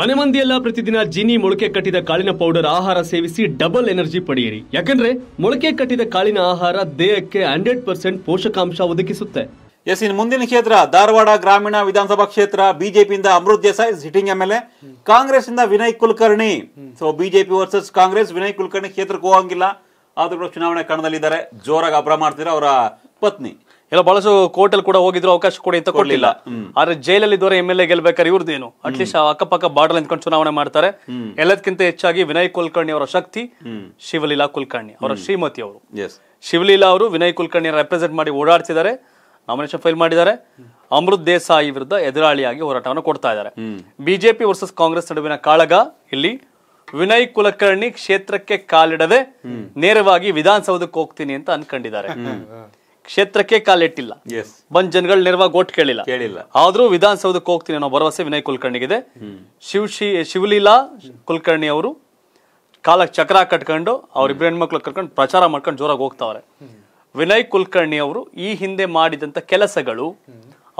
ಮನೆ ಮಂದಿಯೆಲ್ಲ ಪ್ರತಿದಿನ ಜೀನಿ ಮೊಳಕೆ ಕಟ್ಟಿದ ಕಾಳಿನ ಪೌಡರ್ ಆಹಾರ ಸೇವಿಸಿ ಡಬಲ್ ಎನರ್ಜಿ ಪಡೆಯಿರಿ ಯಾಕಂದ್ರೆ ಮೊಳಕೆ ಕಟ್ಟಿದ ಕಾಳಿನ ಆಹಾರ ದೇಹಕ್ಕೆ ಹಂಡ್ರೆಡ್ ಪರ್ಸೆಂಟ್ ಪೋಷಕಾಂಶ ಒದಗಿಸುತ್ತೆ ಎಸ್ ಇನ್ ಮುಂದಿನ ಕ್ಷೇತ್ರ ಧಾರವಾಡ ಗ್ರಾಮೀಣ ವಿಧಾನಸಭಾ ಕ್ಷೇತ್ರ ಬಿಜೆಪಿಯಿಂದ Amrit Desai L A Congress ಇಂದ Vinay Kulkarni so BJP versus Congress Vinay Kulkarni ಕ್ಷೇತ್ರಕ್ಕೆ ಹೋಗಂಗಿಲ್ಲ ಆದ್ರೂ ಚುನಾವಣೆ ಕಣದಲ್ಲಿದ್ದಾರೆ ಜೋರಾಗಿ ಅಬ್ರ ಅವರ ಪತ್ನಿ ಎಲ್ಲ ಬಹಳಷ್ಟು ಕೋರ್ಟ್ ಅಲ್ಲಿ ಕೂಡ ಹೋಗಿದ್ರು ಅವಕಾಶ ಕೂಡ ಇಂತ ಕೊಡ್ಲಿಲ್ಲ ಆದ್ರೆ ಜೈಲಲ್ಲಿ ಇದ್ದವರ ಎಂ ಎಲ್ ಎ ಗೆಲ್ಬೇಕಾದ್ರೆ ಇವ್ರದ್ದೇನು ಅಟ್ಲೀಸ್ಟ್ ಅಕ್ಕಪಕ್ಕ ಬಾರ್ಡರ್ ನಿಂತ್ಕೊಂಡು ಚುನಾವಣೆ ಮಾಡ್ತಾರೆ ಎಲ್ಲದಕ್ಕಿಂತ ಹೆಚ್ಚಾಗಿ ವಿನಯ್ ಕುಲಕರ್ಣಿ ಅವರ ಶಕ್ತಿ ಶಿವಲೀಲಾ ಕುಲಕರ್ಣಿ ಅವರ ಶ್ರೀಮತಿ ಅವರು ಶಿವಲೀಲಾ ಅವರು ವಿನಯ್ ಕುಲಕರ್ಣಿ ರೆಪ್ರೆಸೆಂಟ್ ಮಾಡಿ ಓಡಾಡ್ತಿದ್ದಾರೆ ನಾಮಿನೇಷನ್ ಫೈಲ್ ಮಾಡಿದ್ದಾರೆ ಅಮೃತ್ ದೇಸಾಯಿ ವಿರುದ್ಧ ಎದುರಾಳಿಯಾಗಿ ಹೋರಾಟವನ್ನು ಕೊಡ್ತಾ ಇದ್ದಾರೆ ಬಿಜೆಪಿ ವರ್ಸಸ್ ಕಾಂಗ್ರೆಸ್ ನಡುವಿನ ಕಾಳಗ ಇಲ್ಲಿ ವಿನಯ್ ಕುಲಕರ್ಣಿ ಕ್ಷೇತ್ರಕ್ಕೆ ಕಾಲಿಡದೆ ನೇರವಾಗಿ ವಿಧಾನಸೌಧಕ್ಕೆ ಹೋಗ್ತೀನಿ ಅಂತ ಅನ್ಕೊಂಡಿದ್ದಾರೆ ಕ್ಷೇತ್ರಕ್ಕೆ ಕಾಲಿಟ್ಟಿಲ್ಲ ಬಂದ್ ಜನಗಳ ನೇರವಾಗಿ ಓಟ್ ಕೇಳಿಲ್ಲ ಕೇಳಿಲ್ಲ ಆದ್ರೂ ವಿಧಾನಸೌಧಕ್ಕೆ ಹೋಗ್ತೀನಿ ಅನ್ನೋ ಭರವಸೆ ವಿನಯ್ ಕುಲಕರ್ಣಿಗಿದೆ ಶಿವ್ ಶಿವಲೀಲಾ ಕುಲಕರ್ಣಿ ಅವರು ಕಾಲ ಚಕ್ರ ಕಟ್ಕೊಂಡು ಅವ್ರಿಬ್ರು ಹೆಣ್ಮಕ್ಳು ಕರ್ಕೊಂಡು ಪ್ರಚಾರ ಮಾಡ್ಕೊಂಡು ಜೋರಾಗಿ ಹೋಗ್ತಾವ್ರೆ ವಿನಯ್ ಕುಲಕರ್ಣಿ ಅವರು ಈ ಹಿಂದೆ ಮಾಡಿದಂತ ಕೆಲಸಗಳು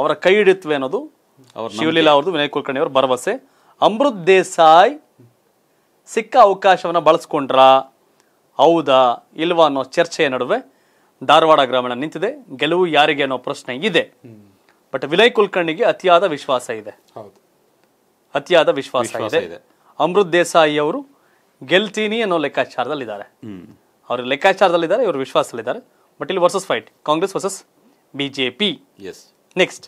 ಅವರ ಕೈ ಹಿಡಿತವೆ ಅನ್ನೋದು ಶಿವಲೀಲಾ ಅವ್ರದ್ದು ವಿನಯ್ ಕುಲಕರ್ಣಿ ಅವ್ರ ಭರವಸೆ ಅಮೃತ್ ದೇಸಾಯ್ ಸಿಕ್ಕ ಅವಕಾಶವನ್ನ ಬಳಸ್ಕೊಂಡ್ರ ಹೌದಾ ಇಲ್ವಾ ಅನ್ನೋ ಚರ್ಚೆಯ ನಡುವೆ ಧಾರವಾಡ ಗ್ರಾಮೀಣ ನಿಂತಿದೆ ಗೆಲುವು ಯಾರಿಗೆ ಅನ್ನೋ ಪ್ರಶ್ನೆ ಇದೆ ಬಟ್ ವಿನಯ್ ಕುಲಕರ್ಣಿಗೆ ಅತಿಯಾದ ವಿಶ್ವಾಸ ಇದೆ ಅತಿಯಾದ ವಿಶ್ವಾಸ ಇದೆ ಅಮೃತ್ ದೇಸಾಯಿ ಅವರು ಗೆಲ್ತೀನಿ ಅನ್ನೋ ಲೆಕ್ಕಾಚಾರದಲ್ಲಿದ್ದಾರೆ ಅವರು ಲೆಕ್ಕಾಚಾರದಲ್ಲಿದ್ದಾರೆ ಇವರು ವಿಶ್ವಾಸದಲ್ಲಿದ್ದಾರೆ ಬಟ್ ಇಲ್ಲಿ versus fight Congress versus BJP next